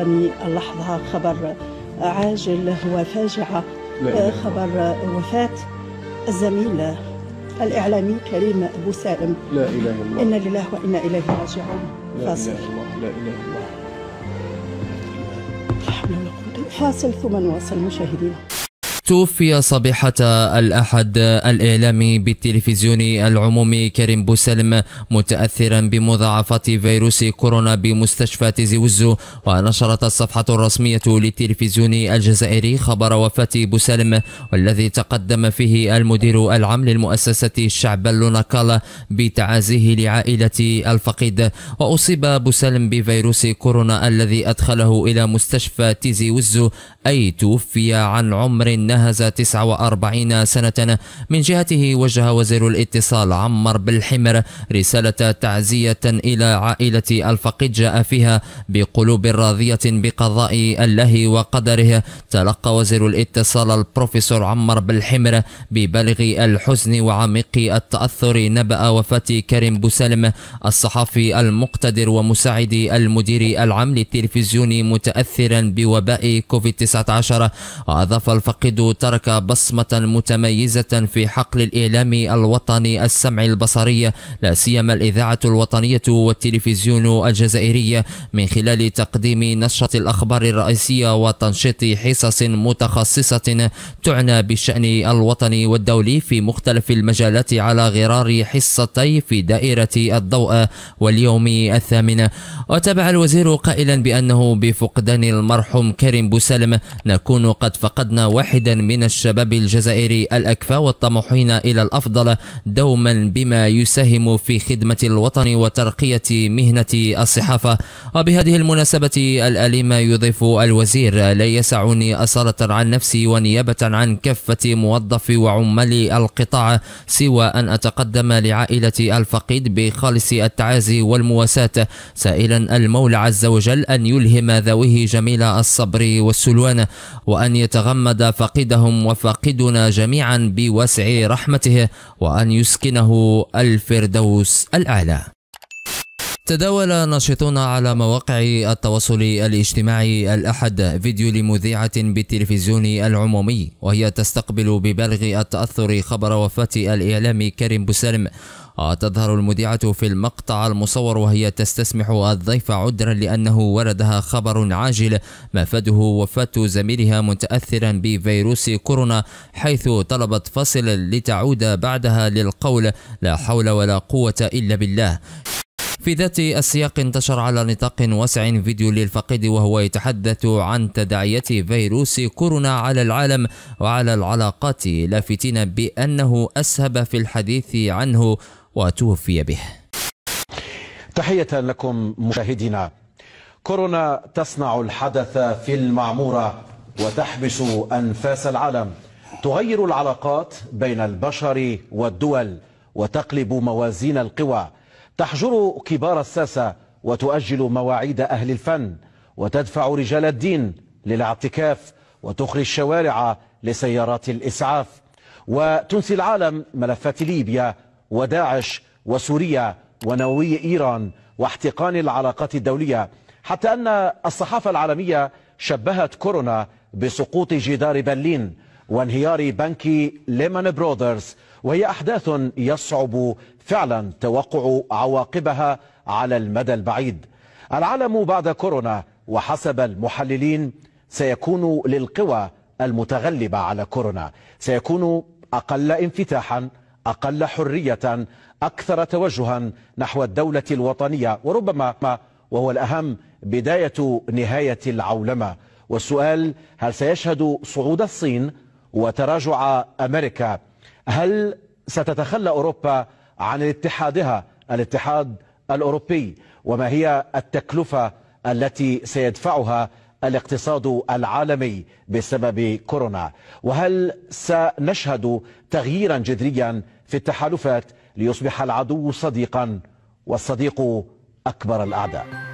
وصلني اللحظة خبر عاجل وفاجعه خبر وفاة الزميل الإعلامي كريم أبو سالم لا إله إلا الله إنا لله وإنا إليه راجعون فاصل لا إله إلا الله لا إله إلا الله فاصل ثم نواصل مشاهدينا توفي صبيحة الأحد الإعلامي بالتلفزيون العمومي كريم بوسلم متأثرا بمضاعفة فيروس كورونا بمستشفى تيزيوزو ونشرت الصفحة الرسمية للتلفزيون الجزائري خبر وفاة بوسلم والذي تقدم فيه المدير العام للمؤسسة الشعب لوناكالا بتعازيه لعائلة الفقيد وأصيب بوسلم بفيروس كورونا الذي أدخله إلى مستشفى تيزيوزو أي توفي عن عمر نهز 49 سنة من جهته وجه وزير الاتصال عمر بالحمر رسالة تعزية إلى عائلة الفقيد جاء فيها بقلوب راضية بقضاء الله وقدره تلقى وزير الاتصال البروفيسور عمر بالحمر ببلغ الحزن وعميق التأثر نبأ وفاة كريم بوسلم الصحفي المقتدر ومساعد المدير العام للتلفزيون متأثرا بوباء كوفيد -19. 2019 وأضاف الفقيد ترك بصمة متميزة في حقل الإعلام الوطني السمع البصري لا سيما الإذاعة الوطنية والتلفزيون الجزائرية من خلال تقديم نشرة الأخبار الرئيسية وتنشيط حصص متخصصة تعنى بالشأن الوطني والدولي في مختلف المجالات على غرار حصتي في دائرة الضوء واليوم الثامن وتابع الوزير قائلا بأنه بفقدان المرحوم كريم بوسلم نكون قد فقدنا واحدا من الشباب الجزائري الأكفى والطموحين إلى الأفضل دوما بما يساهم في خدمة الوطن وترقية مهنة الصحافة وبهذه المناسبة الأليمة يضيف الوزير لا يسعني أصالة عن نفسي ونيابة عن كافة موظفي وعمال القطاع سوى أن أتقدم لعائلة الفقيد بخالص التعازي والمواساة سائلا المولى عز وجل أن يلهم ذويه جميل الصبر والسلوان عدوانه وأن يتغمد فقدهم وفقدنا جميعا بوسع رحمته وأن يسكنه الفردوس الأعلى تداول ناشطون على مواقع التواصل الاجتماعي الأحد فيديو لمذيعة بالتلفزيون العمومي وهي تستقبل ببلغ التأثر خبر وفاة الإعلامي كريم بوسلم وتظهر المذيعة في المقطع المصور وهي تستسمح الضيف عذرا لأنه وردها خبر عاجل مفاده وفاة زميلها متأثرا بفيروس كورونا حيث طلبت فصل لتعود بعدها للقول لا حول ولا قوة إلا بالله في ذات السياق انتشر على نطاق واسع فيديو للفقيد وهو يتحدث عن تداعيات فيروس كورونا على العالم وعلى العلاقات لافتين بأنه أسهب في الحديث عنه وتوفي به تحية لكم مشاهدينا كورونا تصنع الحدث في المعمورة وتحبس أنفاس العالم تغير العلاقات بين البشر والدول وتقلب موازين القوى تحجر كبار الساسة وتؤجل مواعيد أهل الفن وتدفع رجال الدين للاعتكاف وتخرج الشوارع لسيارات الإسعاف وتنسي العالم ملفات ليبيا وداعش وسوريا ونووي إيران واحتقان العلاقات الدولية حتى أن الصحافة العالمية شبهت كورونا بسقوط جدار برلين وانهيار بنك ليمان برودرز وهي أحداث يصعب فعلا توقع عواقبها على المدى البعيد العالم بعد كورونا وحسب المحللين سيكون للقوى المتغلبة على كورونا سيكون أقل انفتاحا أقل حرية أكثر توجها نحو الدولة الوطنية وربما وهو الأهم بداية نهاية العولمة والسؤال هل سيشهد صعود الصين وتراجع أمريكا هل ستتخلى أوروبا عن اتحادها الاتحاد الأوروبي وما هي التكلفة التي سيدفعها الاقتصاد العالمي بسبب كورونا وهل سنشهد تغييرا جذريا في التحالفات ليصبح العدو صديقا والصديق أكبر الأعداء